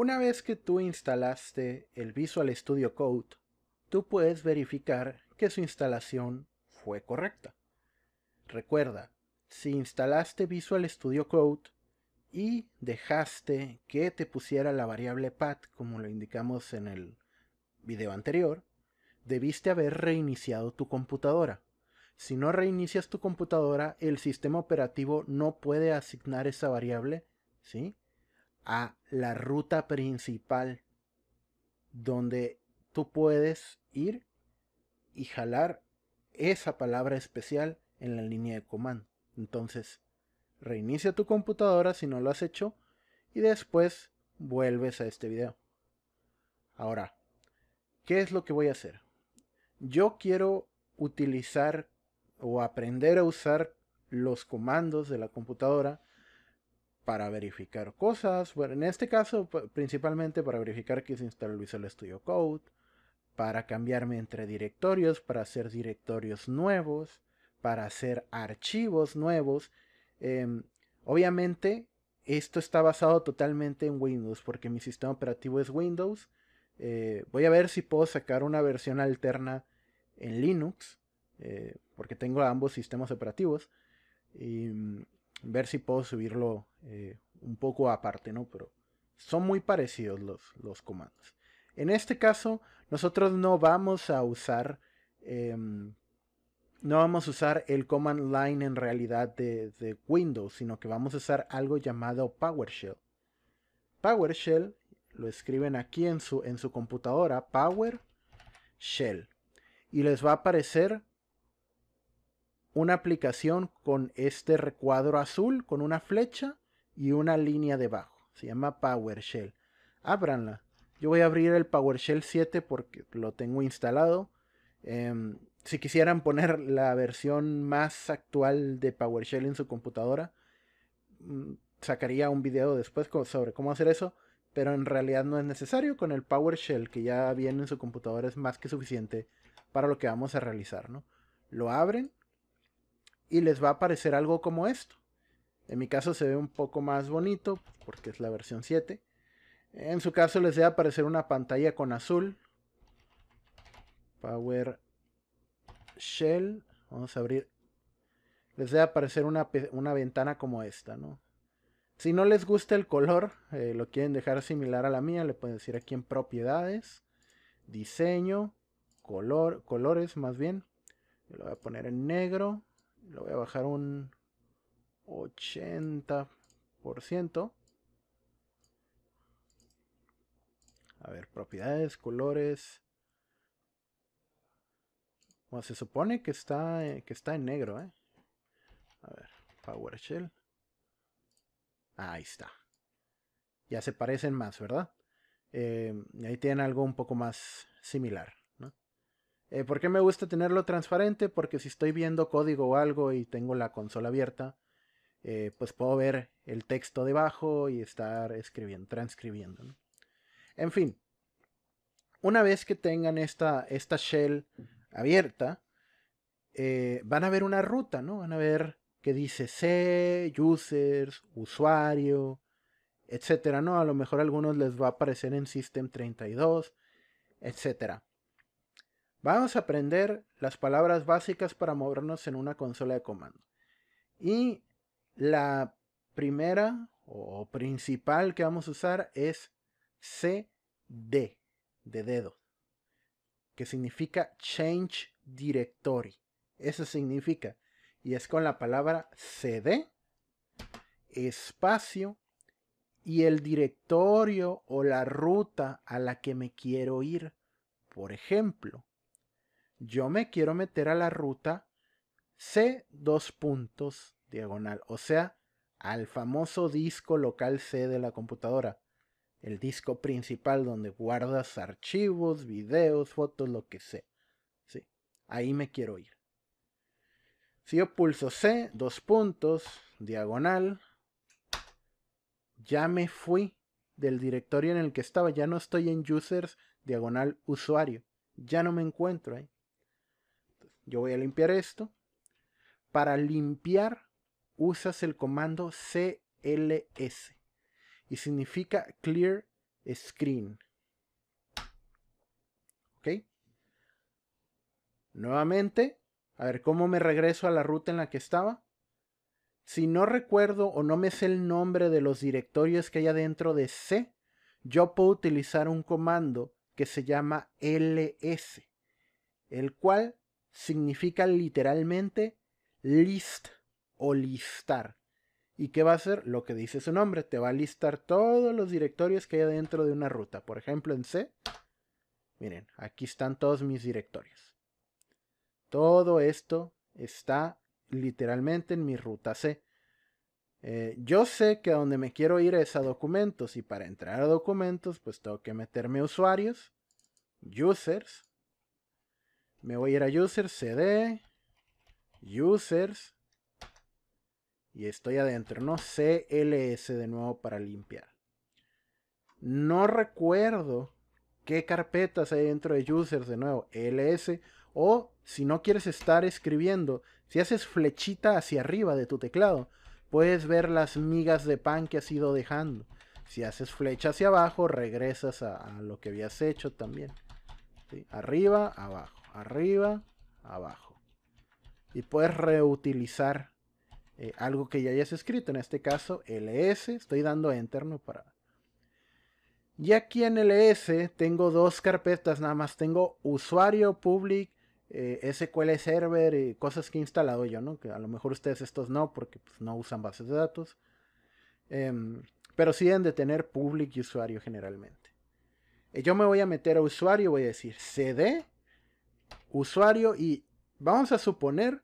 Una vez que tú instalaste el Visual Studio Code, tú puedes verificar que su instalación fue correcta. Recuerda, si instalaste Visual Studio Code y dejaste que te pusiera la variable path como lo indicamos en el video anterior, debiste haber reiniciado tu computadora. Si no reinicias tu computadora, el sistema operativo no puede asignar esa variable, ¿sí? a la ruta principal donde tú puedes ir y jalar esa palabra especial en la línea de comando. Entonces, reinicia tu computadora si no lo has hecho y después vuelves a este video. Ahora, ¿qué es lo que voy a hacer? Yo quiero utilizar o aprender a usar los comandos de la computadora para verificar cosas. Bueno, en este caso, principalmente para verificar que se instaló Visual Studio Code, para cambiarme entre directorios, para hacer directorios nuevos, para hacer archivos nuevos. Em, obviamente, esto está basado totalmente en Windows, porque mi sistema operativo es Windows. Eh, voy a ver si puedo sacar una versión alterna en Linux, eh, porque tengo ambos sistemas operativos. Em, ver si puedo subirlo eh, un poco aparte, ¿no? Pero son muy parecidos los, los comandos. En este caso, nosotros no vamos a usar... Em, no vamos a usar el command line en realidad de, Windows, sino que vamos a usar algo llamado PowerShell. PowerShell lo escriben aquí en su, en su computadora, PowerShell. Y les va a aparecer una aplicación con este recuadro azul, con una flecha y una línea debajo. Se llama PowerShell. Ábranla. Yo voy a abrir el PowerShell 7 porque lo tengo instalado. Em, si quisieran poner la versión más actual de PowerShell en su computadora, mm, sacaría un video después sobre cómo hacer eso. Pero en realidad no es necesario. Con el PowerShell que ya viene en su computadora es más que suficiente para lo que vamos a realizar. ¿no? Lo abren y les va a aparecer algo como esto. En mi caso se ve un poco más bonito porque es la versión 7. En su caso les debe aparecer una pantalla con azul. Power Shell. Vamos a abrir. Les debe aparecer una, una ventana como esta, ¿no? Si no les gusta el color, eh, lo quieren dejar similar a la mía, le pueden decir aquí en propiedades, diseño, color, colores más bien. Yo lo voy a poner en negro lo voy a bajar un 80%. A ver, propiedades, colores. Bueno, se supone que está, que está en negro, ¿eh? A ver, PowerShell. Ahí está. Ya se parecen más, ¿verdad? Eh, ahí tienen algo un poco más similar. Eh, ¿Por qué me gusta tenerlo transparente? Porque si estoy viendo código o algo y tengo la consola abierta, eh, pues puedo ver el texto debajo y estar escribiendo, transcribiendo. En fin, una vez que tengan esta, esta shell abierta, eh, van a ver una ruta, ¿no? Van a ver que dice C, users, usuario, etcétera, ¿no? A lo mejor a algunos les va a aparecer en System32, etcétera. Vamos a aprender las palabras básicas para movernos en una consola de comando. Y la primera o principal que vamos a usar es CD, de dedo, que significa Change Directory. Eso significa. Y es con la palabra CD, espacio, y el directorio o la ruta a la que me quiero ir. Por ejemplo, yo me quiero meter a la ruta C dos puntos diagonal, o sea, al famoso disco local C de la computadora, el disco principal donde guardas archivos, videos, fotos, lo que sea. Sí, ahí me quiero ir. Si yo pulso C, dos puntos, diagonal, ya me fui del directorio en el que estaba, ya no estoy en users, diagonal usuario, ya no me encuentro ahí. Yo voy a limpiar esto. Para limpiar usas el comando CLS y significa Clear Screen. ¿Ok? Nuevamente, a ver cómo me regreso a la ruta en la que estaba. Si no recuerdo o no me sé el nombre de los directorios que hay adentro de C, yo puedo utilizar un comando que se llama ls, el cual significa literalmente list o listar. ¿Y qué va a hacer? Lo que dice su nombre. Te va a listar todos los directorios que hay dentro de una ruta. Por ejemplo, en C. Miren, aquí están todos mis directorios. Todo esto está literalmente en mi ruta C. Eh, yo sé que a donde me quiero ir es a documentos y para entrar a documentos pues tengo que meterme usuarios, users, me voy a ir a users, cd, users, y estoy adentro, ¿no? CLS de nuevo para limpiar. No recuerdo qué carpetas hay dentro de users de nuevo, ls, o si no quieres estar escribiendo, si haces flechita hacia arriba de tu teclado, puedes ver las migas de pan que has ido dejando. Si haces flecha hacia abajo, regresas a, lo que habías hecho también. Arriba, abajo arriba, abajo. Y puedes reutilizar eh, algo que ya hayas escrito, en este caso ls, estoy dando enter ¿no? para... Y aquí en ls tengo dos carpetas nada más, tengo usuario, public, eh, SQL Server y cosas que he instalado yo, ¿no? Que a lo mejor ustedes estos no, porque pues, no usan bases de datos. Em, pero sí deben de tener public y usuario generalmente. Eh, yo me voy a meter a usuario, voy a decir cd usuario y vamos a suponer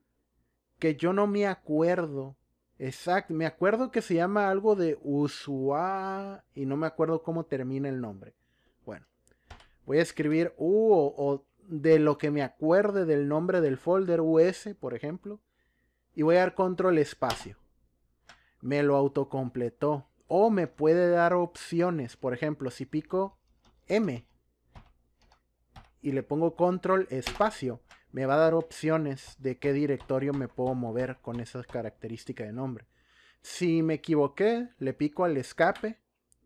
que yo no me acuerdo. Exacto, me acuerdo que se llama algo de Usua y no me acuerdo cómo termina el nombre. Bueno, voy a escribir U o, o de lo que me acuerde del nombre del folder US, por ejemplo, y voy a dar control espacio. Me lo autocompletó o me puede dar opciones, por ejemplo, si pico M, y le pongo control espacio, me va a dar opciones de qué directorio me puedo mover con esa característica de nombre. Si me equivoqué, le pico al escape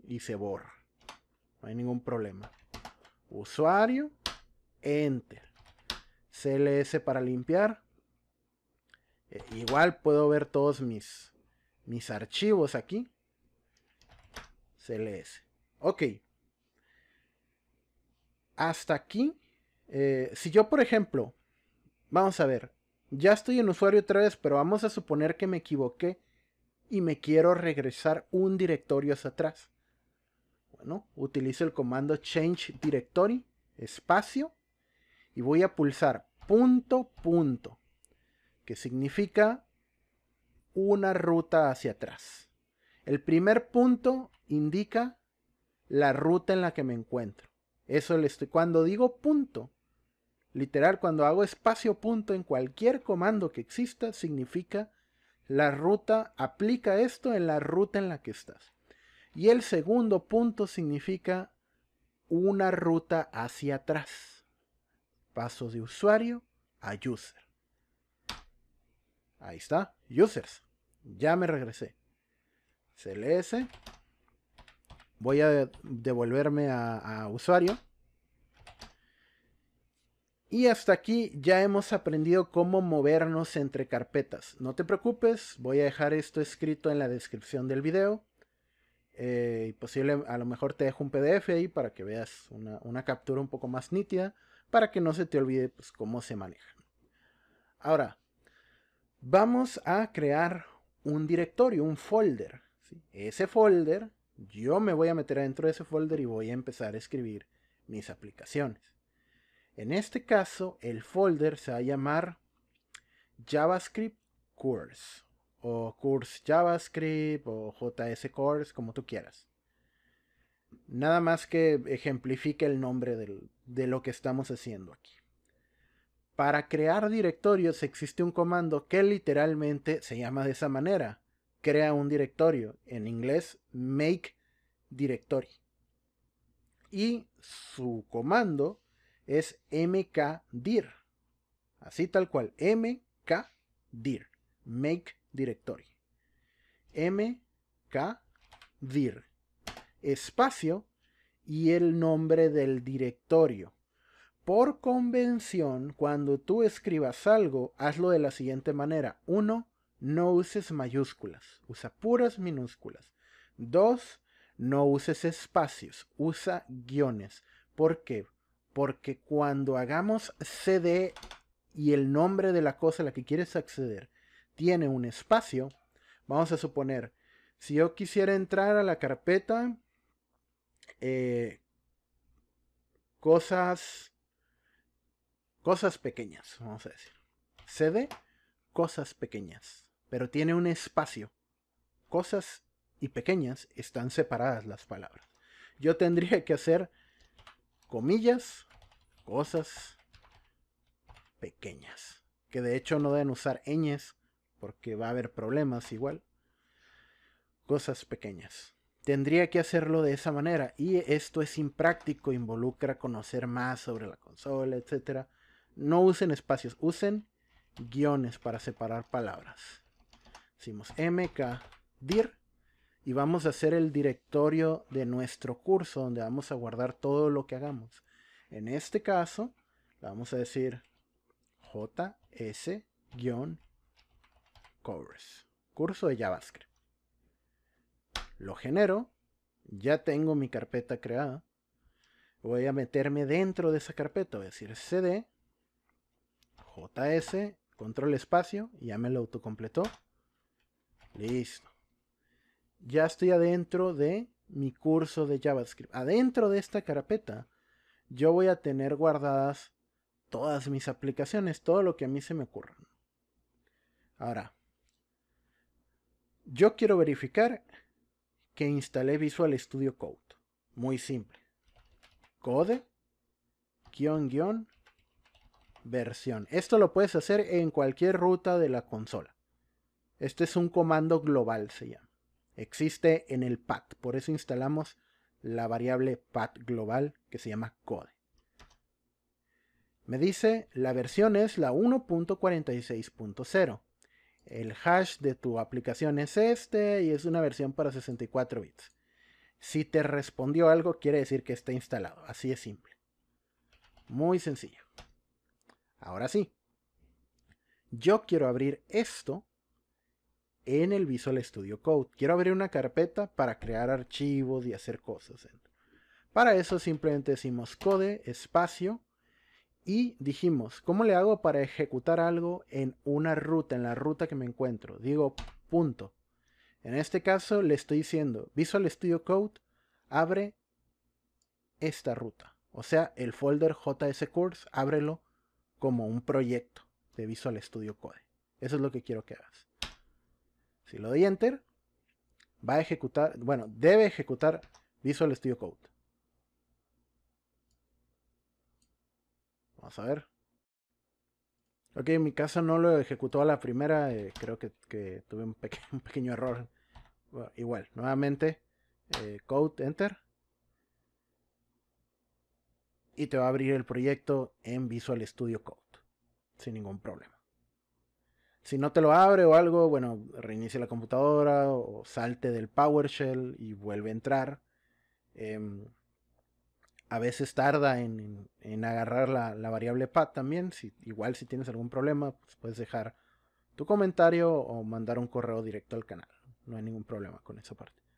y se borra. No hay ningún problema. Usuario, enter. CLS para limpiar. Eh, igual puedo ver todos mis, mis archivos aquí. CLS. Ok. Hasta aquí eh, si yo, por ejemplo, vamos a ver, ya estoy en usuario otra vez, pero vamos a suponer que me equivoqué y me quiero regresar un directorio hacia atrás. Bueno, utilizo el comando change directory, espacio, y voy a pulsar punto, punto, que significa una ruta hacia atrás. El primer punto indica la ruta en la que me encuentro. Eso le estoy, cuando digo punto, Literal, cuando hago espacio punto en cualquier comando que exista, significa la ruta, aplica esto en la ruta en la que estás. Y el segundo punto significa una ruta hacia atrás. Paso de usuario a user. Ahí está, users. Ya me regresé. CLS. Voy a devolverme a, a usuario. Y hasta aquí ya hemos aprendido cómo movernos entre carpetas. No te preocupes, voy a dejar esto escrito en la descripción del video. Eh, y posible, a lo mejor te dejo un PDF ahí para que veas una, captura un poco más nítida, para que no se te olvide pues, cómo se maneja. Ahora, vamos a crear un directorio, un folder. Ese folder, yo me voy a meter adentro de ese folder y voy a empezar a escribir mis aplicaciones. En este caso, el folder se va a llamar JavaScript Course o Course JavaScript o JS Course, como tú quieras. Nada más que ejemplifique el nombre de lo que estamos haciendo aquí. Para crear directorios existe un comando que literalmente se llama de esa manera. Crea un directorio. En inglés, make directory. Y su comando es mkdir. Así tal cual, mkdir, make directory. mkdir, espacio y el nombre del directorio. Por convención, cuando tú escribas algo, hazlo de la siguiente manera. Uno, No uses mayúsculas, usa puras minúsculas. Dos, No uses espacios, usa guiones. ¿Por qué? Porque cuando hagamos CD y el nombre de la cosa a la que quieres acceder tiene un espacio, vamos a suponer, si yo quisiera entrar a la carpeta eh, cosas cosas pequeñas, vamos a decir. CD, cosas pequeñas, pero tiene un espacio. Cosas y pequeñas están separadas las palabras. Yo tendría que hacer comillas, cosas pequeñas. Que de hecho no deben usar ñes porque va a haber problemas igual. Cosas pequeñas. Tendría que hacerlo de esa manera y esto es impráctico, involucra conocer más sobre la consola, etc. No usen espacios, usen guiones para separar palabras. Decimos mk dir y vamos a hacer el directorio de nuestro curso donde vamos a guardar todo lo que hagamos. En este caso, vamos a decir js-covers, curso de JavaScript. Lo genero, ya tengo mi carpeta creada. Voy a meterme dentro de esa carpeta, voy a decir cd, js, control espacio, y ya me lo autocompletó. Listo ya estoy adentro de mi curso de JavaScript. Adentro de esta carpeta, yo voy a tener guardadas todas mis aplicaciones, todo lo que a mí se me ocurra. Ahora, yo quiero verificar que instalé Visual Studio Code. Muy simple. Code, guión, versión. Esto lo puedes hacer en cualquier ruta de la consola. Este es un comando global, se llama existe en el path. Por eso instalamos la variable path global que se llama code. Me dice la versión es la 1.46.0. El hash de tu aplicación es este y es una versión para 64 bits. Si te respondió algo, quiere decir que está instalado. Así es simple. Muy sencillo. Ahora sí. Yo quiero abrir esto en el Visual Studio Code. Quiero abrir una carpeta para crear archivos y hacer cosas. Para eso simplemente decimos code, espacio, y dijimos, ¿cómo le hago para ejecutar algo en una ruta, en la ruta que me encuentro? Digo, punto. En este caso le estoy diciendo, Visual Studio Code abre esta ruta. O sea, el folder JS Course, ábrelo como un proyecto de Visual Studio Code. Eso es lo que quiero que hagas. Si lo doy Enter, va a ejecutar, bueno, debe ejecutar Visual Studio Code. Vamos a ver. Ok, en mi caso no lo ejecutó a la primera, eh, creo que, tuve un, pequeño error. igual, nuevamente, eh, Code, Enter. Y te va a abrir el proyecto en Visual Studio Code, sin ningún problema. Si no te lo abre o algo, bueno, reinicia la computadora o salte del PowerShell y vuelve a entrar. Em, a veces tarda en, agarrar la, variable path también. igual si tienes algún problema, pues puedes dejar tu comentario o mandar un correo directo al canal. No hay ningún problema con esa parte.